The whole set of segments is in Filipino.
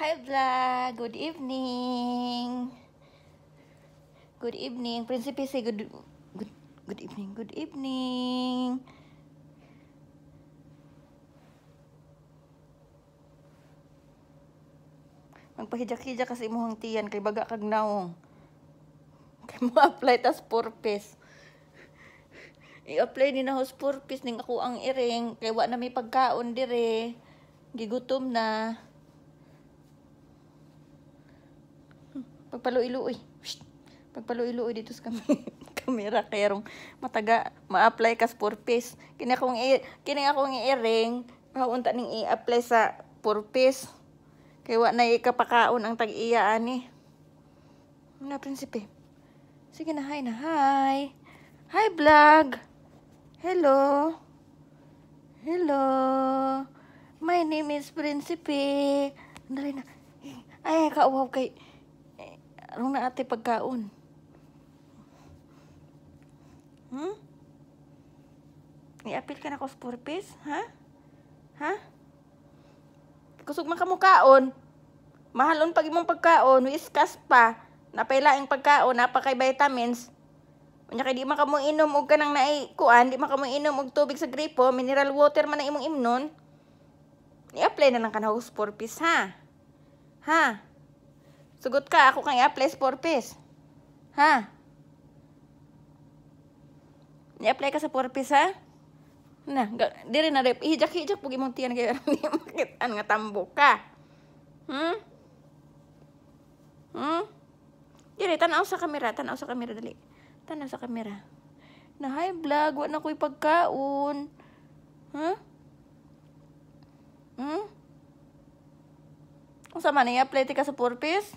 Hi vlog! Good evening! Good evening! Prinsipe, say good, good, good evening. Good evening! Magpahijak-hijak kasi imuhang tiyan kay baga kag naong. Kay mo apply tas purpose. I-apply ni na house purpose ning ako ang iring kay wa na may pagkaon dire. Gigutom na. Pagpaluiluoy. Pagpaluiluoy dito sa kami. kamera kerong mataga ma-apply kas for face. Kini akong kini akong i-ring haunta ning i-apply sa for face. Kay wa na ikapakaon ang tag iya ani. Na prinsipe. Sige na hi na hi. Hi vlog. Hello. Hello. My name is Prinsipe. Andali na. Ay, kauwaw kay... Anong na ate pagkaon? Hmm? i apil ka na ko purpose? Ha? Ha? Kusog man ka mo Mahalon pag imong pagkaon. Wiskas pa. Napailaing pagkaon. Napakay vitamins. Unya kay di man kamo inom og kanang naay kuan, di man kamo inom og tubig sa gripo, mineral water man ang imong imnon. I-apply na lang kana og 4 piece ha. Ha? Sugot ka. Ako kaya plus 4 piece. Ha? Ni-apply ka sa 4 piece, ha? Na, dire na rep. Hijak-hijak pugi mong tiyan kaya ni makitaan nga tambok ka. Hmm? Hmm? Dire, tanaw sa kamera. Tanaw sa kamera, dali. Tanaw sa kamera. Na, hi, vlog. Wa na ko'y pagkaon. Huh? Hmm? hmm? Kung sama na i-apply ka sa 4 piece?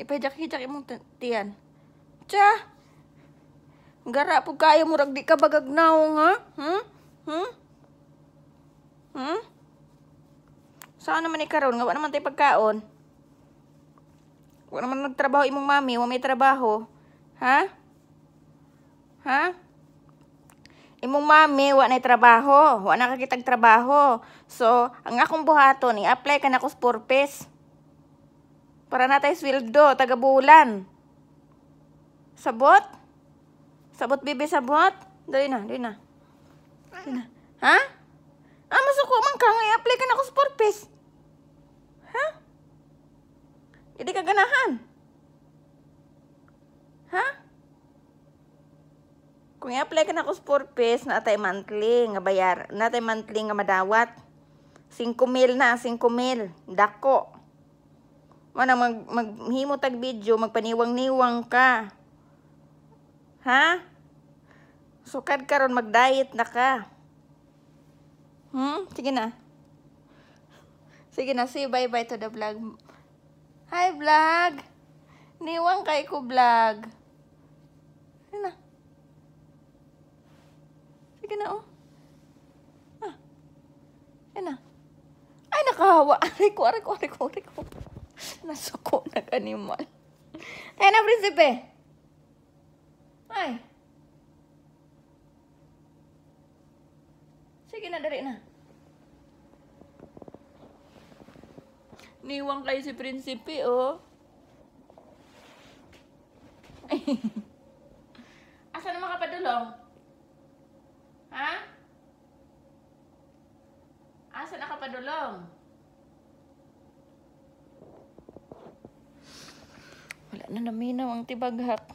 Ipahijak-hijak imong tiyan. Tsa! Gara po kayo mo rag di ka bagagnaw nga. Hmm? Hmm? Hmm? Saan naman ikaroon? Nga naman tayo pagkaon. Huwag naman nagtrabaho imong mami. Huwag may trabaho. Ha? Ha? Imong mami, wa na trabaho. Wa na kakitag trabaho. So, ang akong buhaton, i-apply ka na ko sa purpose. Para natay sweldo, taga bulan. Sabot? Sabot, bibi, sabot? Dali na, dali na. Dali na. Ha? Ah, masuko man ka nga, i-apply ka na ako sa purpose. Ha? Hindi ka ganahan. Ha? Kung i-apply ka na ako sa purpose, natay monthly nga bayar, natay monthly nga madawat. 5,000 na, 5,000. Dako. Wala mag, maghimo tag video, magpaniwang-niwang ka. Ha? Sukad so, karon mag-diet na ka. Hmm? Sige na. Sige na, say bye-bye to the vlog. Hi, vlog! Niwang kay ko vlog. Sige na. Sige na, oh. Ah. Yan na. Ay, nakahawa. Aray ko, aray ko, aray ko, aray ko. Nasuko oh. na kanimal. Ayan na, prinsipe. Ay. Sige na, dali na. Niwang kayo si prinsipe, oh. Asan naman kapadulong? Ha? Asan nakapadulong? Ha? na naminaw ang tibaghak.